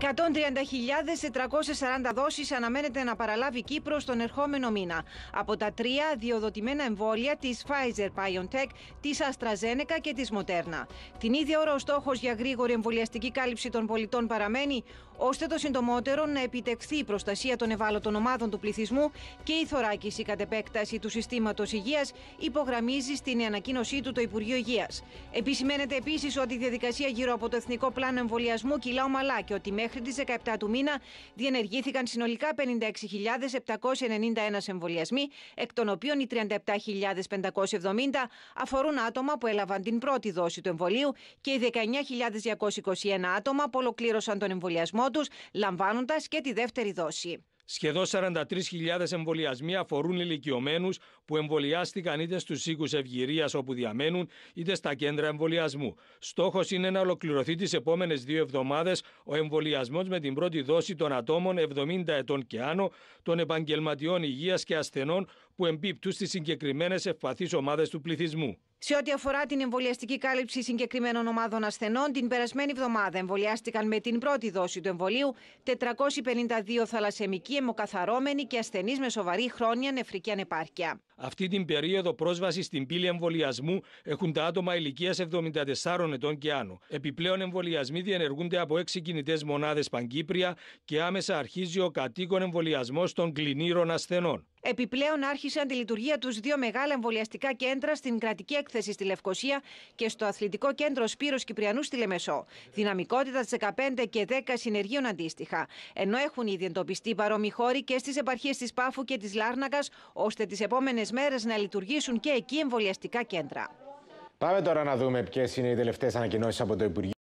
130.440 δόσεις αναμένεται να παραλάβει Κύπρο τον ερχόμενο μήνα. Από τα τρία διοδοτημένα εμβόλια της Pfizer-BioNTech, της AstraZeneca και της Moderna. Την ίδια ώρα ο στόχος για γρήγορη εμβολιαστική κάλυψη των πολιτών παραμένει, ώστε το συντομότερο να επιτευχθεί η προστασία των ευάλωτων ομάδων του πληθυσμού και η θωράκιση κατ' επέκταση του συστήματος υγείας, υπογραμμίζει στην ανακοίνωσή του το Υπουργείο Υγείας. Επισημαίνεται επίσης ότι η διαδικασία γύρω από το Εθνικό Πλάνο Εμβολιασμού κυλά ομαλά και ότι Μέχρι τις 17 του μήνα διενεργήθηκαν συνολικά 56.791 εμβολιασμοί, εκ των οποίων οι 37.570 αφορούν άτομα που έλαβαν την πρώτη δόση του εμβολίου και οι 19.221 άτομα που ολοκλήρωσαν τον εμβολιασμό τους, λαμβάνοντας και τη δεύτερη δόση. Σχεδόν 43.000 εμβολιασμοί αφορούν ηλικιωμένους που εμβολιάστηκαν είτε στους οίκους ευγυρίας όπου διαμένουν, είτε στα κέντρα εμβολιασμού. Στόχος είναι να ολοκληρωθεί τις επόμενες δύο εβδομάδες ο εμβολιασμός με την πρώτη δόση των ατόμων 70 ετών και άνω, των επαγγελματιών υγείας και ασθενών που εμπίπτουν στις συγκεκριμένες ευπαθείς ομάδες του πληθυσμού. Σε ό,τι αφορά την εμβολιαστική κάλυψη συγκεκριμένων ομάδων ασθενών, την περασμένη εβδομάδα εμβολιάστηκαν με την πρώτη δόση του εμβολίου 452 θαλασσεμικοί, αιμοκαθαρώμενοι και ασθενείς με σοβαρή χρόνια νεφρική ανεπάρκεια. Αυτή την περίοδο πρόσβαση στην πύλη εμβολιασμού έχουν τα άτομα ηλικίας 74 ετών και άνω. Επιπλέον, εμβολιασμοί διενεργούνται από 6 κινητές μονάδες Παγκύπρια και άμεσα αρχίζει ο κατοίκον εμβολιασμός των κλινήρων ασθενών. Επιπλέον άρχισαν τη λειτουργία τους δύο μεγάλα εμβολιαστικά κέντρα στην κρατική έκθεση στη Λευκοσία και στο αθλητικό κέντρο Σπύρος Κυπριανούς στη Λεμεσό. Δυναμικότητα 15 και 10 συνεργείων αντίστοιχα. Ενώ έχουν ήδη εντοπιστεί παρόμοιοι χώροι και στις επαρχίες της Πάφου και της Λάρνακας, ώστε τις επόμενες μέρες να λειτουργήσουν και εκεί εμβολιαστικά κέντρα. Πάμε τώρα να δούμε ποιες είναι οι τελευταίες ανακοινώσεις από το Υπουργείο.